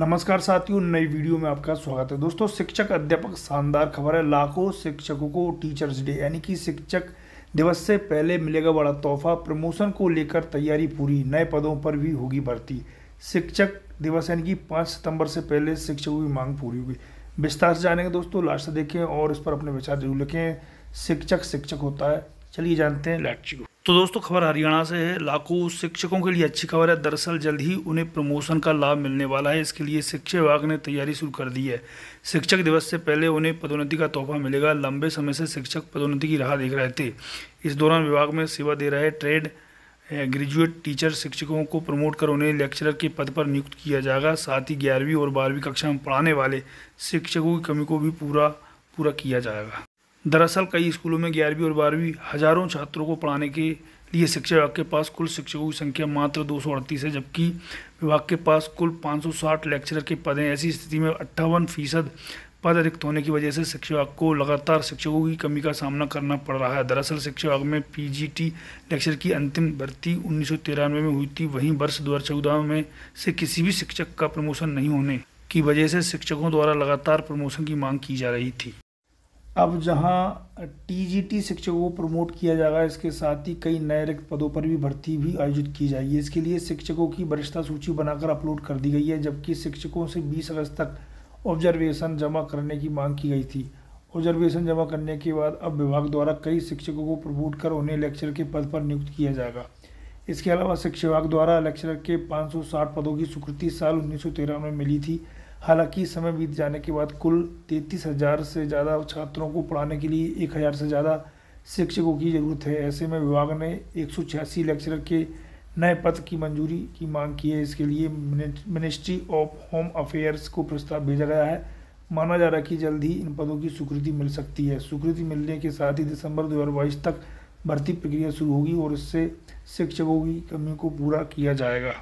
नमस्कार साथियों नई वीडियो में आपका स्वागत है दोस्तों शिक्षक अध्यापक शानदार खबर है लाखों शिक्षकों को टीचर्स डे यानी कि शिक्षक दिवस से पहले मिलेगा बड़ा तोहफा प्रमोशन को लेकर तैयारी पूरी नए पदों पर भी होगी भर्ती शिक्षक दिवस यानी कि पाँच सितंबर से पहले शिक्षकों की मांग पूरी होगी विस्तार से जानेंगे दोस्तों लास्ट से देखें और इस पर अपने विचार जरूर लिखें शिक्षक शिक्षक होता है चलिए जानते हैं लेट्स तो दोस्तों खबर हरियाणा से है लाखों शिक्षकों के लिए अच्छी खबर है दरअसल जल्द ही उन्हें प्रमोशन का लाभ मिलने वाला है इसके लिए शिक्षा विभाग ने तैयारी शुरू कर दी है शिक्षक दिवस से पहले उन्हें पदोन्नति का तोहफा मिलेगा लंबे समय से शिक्षक पदोन्नति की राह देख रहे थे इस दौरान विभाग में सेवा दे रहे ट्रेड ग्रेजुएट टीचर शिक्षकों को प्रमोट कर उन्हें लेक्चरर के पद पर नियुक्त किया जाएगा साथ ही ग्यारहवीं और बारहवीं कक्षा में पढ़ाने वाले शिक्षकों की कमी को भी पूरा पूरा किया जाएगा दरअसल कई स्कूलों में ग्यारहवीं और बारहवीं हजारों छात्रों को पढ़ाने के लिए शिक्षा विभाग के पास कुल शिक्षकों की संख्या मात्र दो सौ अड़तीस है जबकि विभाग के पास कुल पाँच सौ साठ लेक्चरर के पद हैं ऐसी स्थिति में अट्ठावन फीसद पद रिक्त होने की वजह से शिक्षा विभाग को लगातार शिक्षकों की कमी का सामना करना पड़ रहा है दरअसल शिक्षा विभाग में पीजीटी लेक्चर की अंतिम भर्ती उन्नीस में हुई थी वहीं वर्ष दो में से किसी भी शिक्षक का प्रमोशन नहीं होने की वजह से शिक्षकों द्वारा लगातार प्रमोशन की मांग की जा रही थी अब जहाँ टीजीटी शिक्षकों को प्रमोट किया जाएगा इसके साथ ही कई नए रिक्त पदों पर भी भर्ती भी आयोजित की जाएगी इसके लिए शिक्षकों की वरिष्ठता सूची बनाकर अपलोड कर दी गई है जबकि शिक्षकों से 20 अगस्त तक ऑब्जर्वेशन जमा करने की मांग की गई थी ऑब्जर्वेशन जमा करने के बाद अब विभाग द्वारा कई शिक्षकों को प्रमोट कर उन्हें लेक्चर के पद पर नियुक्त किया जाएगा इसके अलावा शिक्षा विभाग द्वारा लेक्चर के पाँच पदों की स्वीकृति साल उन्नीस में मिली थी हालांकि समय बीत जाने के बाद कुल तैंतीस हज़ार से ज़्यादा छात्रों को पढ़ाने के लिए एक हज़ार से ज़्यादा शिक्षकों की जरूरत है ऐसे में विभाग ने एक लेक्चरर के नए पद की मंजूरी की मांग की है इसके लिए मिनिस्ट्री ऑफ होम अफेयर्स को प्रस्ताव भेजा गया है माना जा रहा है कि जल्द ही इन पदों की स्वीकृति मिल सकती है स्वीकृति मिलने के साथ ही दिसंबर बाईस तक भर्ती प्रक्रिया शुरू होगी और इससे शिक्षकों की कमी को पूरा किया जाएगा